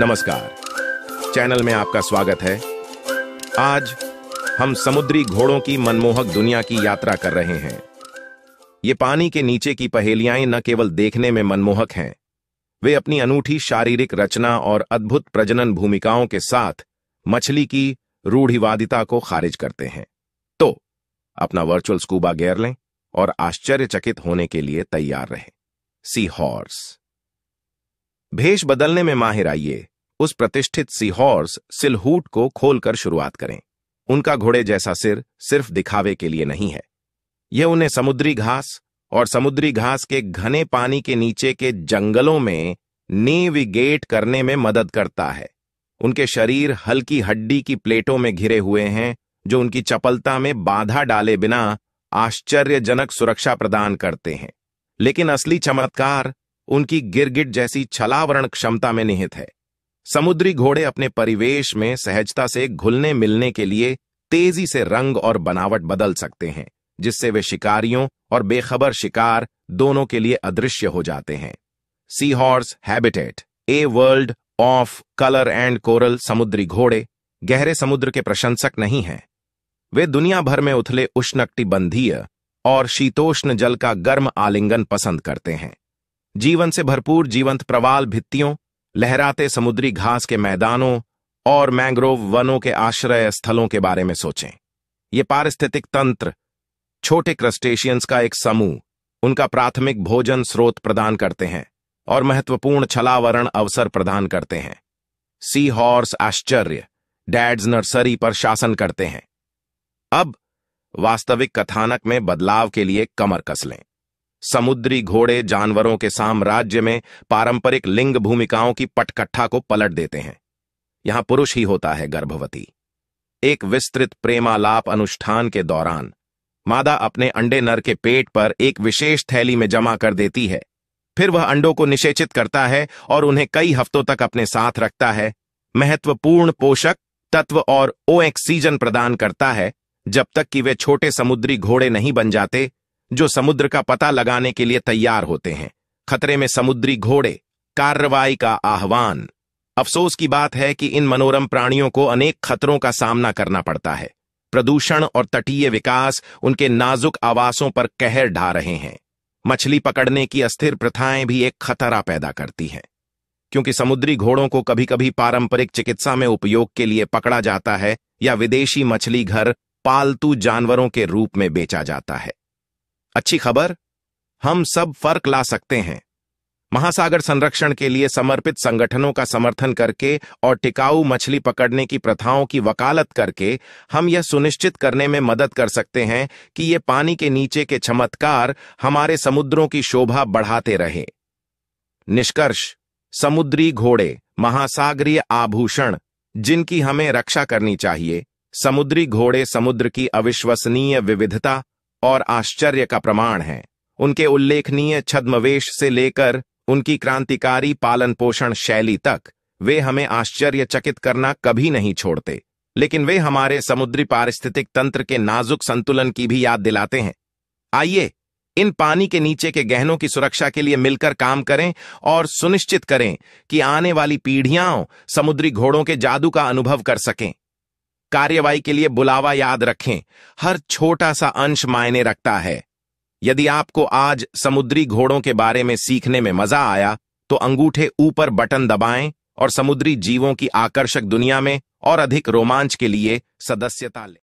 नमस्कार चैनल में आपका स्वागत है आज हम समुद्री घोड़ों की मनमोहक दुनिया की यात्रा कर रहे हैं ये पानी के नीचे की पहेलियां न केवल देखने में मनमोहक हैं वे अपनी अनूठी शारीरिक रचना और अद्भुत प्रजनन भूमिकाओं के साथ मछली की रूढ़िवादिता को खारिज करते हैं तो अपना वर्चुअल स्कूबा गेर लें और आश्चर्यचकित होने के लिए तैयार रहें सी हॉर्स भेष बदलने में माहिर आइए उस प्रतिष्ठित सीहॉर्स सिलहूट को खोलकर शुरुआत करें उनका घोड़े जैसा सिर सिर्फ दिखावे के लिए नहीं है यह उन्हें समुद्री घास और समुद्री घास के घने पानी के नीचे के जंगलों में नेविगेट करने में मदद करता है उनके शरीर हल्की हड्डी की प्लेटों में घिरे हुए हैं जो उनकी चपलता में बाधा डाले बिना आश्चर्यजनक सुरक्षा प्रदान करते हैं लेकिन असली चमत्कार उनकी गिरगिट जैसी छलावरण क्षमता में निहित है समुद्री घोड़े अपने परिवेश में सहजता से घुलने मिलने के लिए तेजी से रंग और बनावट बदल सकते हैं जिससे वे शिकारियों और बेखबर शिकार दोनों के लिए अदृश्य हो जाते हैं sea horse habitat a world of colour and coral समुद्री घोड़े गहरे समुद्र के प्रशंसक नहीं हैं वे दुनिया भर में उथले उष्णकटिबंधीय और शीतोष्ण जल का गर्म आलिंगन पसंद करते हैं जीवन से भरपूर जीवंत प्रवाल भित्तियों लहराते समुद्री घास के मैदानों और मैंग्रोव वनों के आश्रय स्थलों के बारे में सोचें ये पारिस्थितिक तंत्र छोटे क्रस्टेशियंस का एक समूह उनका प्राथमिक भोजन स्रोत प्रदान करते हैं और महत्वपूर्ण छलावरण अवसर प्रदान करते हैं सी हॉर्स आश्चर्य डैड्स नर्सरी पर शासन करते हैं अब वास्तविक कथानक में बदलाव के लिए कमर कस लें समुद्री घोड़े जानवरों के साम्राज्य में पारंपरिक लिंग भूमिकाओं की पटकट्ठा को पलट देते हैं यहां पुरुष ही होता है गर्भवती एक विस्तृत प्रेमालाप अनुष्ठान के दौरान मादा अपने अंडे नर के पेट पर एक विशेष थैली में जमा कर देती है फिर वह अंडों को निषेचित करता है और उन्हें कई हफ्तों तक अपने साथ रखता है महत्वपूर्ण पोषक तत्व और ओ प्रदान करता है जब तक कि वे छोटे समुद्री घोड़े नहीं बन जाते जो समुद्र का पता लगाने के लिए तैयार होते हैं खतरे में समुद्री घोड़े कार्रवाई का आह्वान अफसोस की बात है कि इन मनोरम प्राणियों को अनेक खतरों का सामना करना पड़ता है प्रदूषण और तटीय विकास उनके नाजुक आवासों पर कहर ढा रहे हैं मछली पकड़ने की अस्थिर प्रथाएं भी एक खतरा पैदा करती हैं क्योंकि समुद्री घोड़ों को कभी कभी पारंपरिक चिकित्सा में उपयोग के लिए पकड़ा जाता है या विदेशी मछली घर पालतू जानवरों के रूप में बेचा जाता है अच्छी खबर हम सब फर्क ला सकते हैं महासागर संरक्षण के लिए समर्पित संगठनों का समर्थन करके और टिकाऊ मछली पकड़ने की प्रथाओं की वकालत करके हम यह सुनिश्चित करने में मदद कर सकते हैं कि ये पानी के नीचे के चमत्कार हमारे समुद्रों की शोभा बढ़ाते रहे निष्कर्ष समुद्री घोड़े महासागरीय आभूषण जिनकी हमें रक्षा करनी चाहिए समुद्री घोड़े समुद्र की अविश्वसनीय विविधता और आश्चर्य का प्रमाण है उनके उल्लेखनीय छद्मवेश से लेकर उनकी क्रांतिकारी पालन पोषण शैली तक वे हमें आश्चर्यचकित करना कभी नहीं छोड़ते लेकिन वे हमारे समुद्री पारिस्थितिक तंत्र के नाजुक संतुलन की भी याद दिलाते हैं आइए इन पानी के नीचे के गहनों की सुरक्षा के लिए मिलकर काम करें और सुनिश्चित करें कि आने वाली पीढ़ियां समुद्री घोड़ों के जादू का अनुभव कर सकें कार्यवाही के लिए बुलावा याद रखें हर छोटा सा अंश मायने रखता है यदि आपको आज समुद्री घोड़ों के बारे में सीखने में मजा आया तो अंगूठे ऊपर बटन दबाएं और समुद्री जीवों की आकर्षक दुनिया में और अधिक रोमांच के लिए सदस्यता लें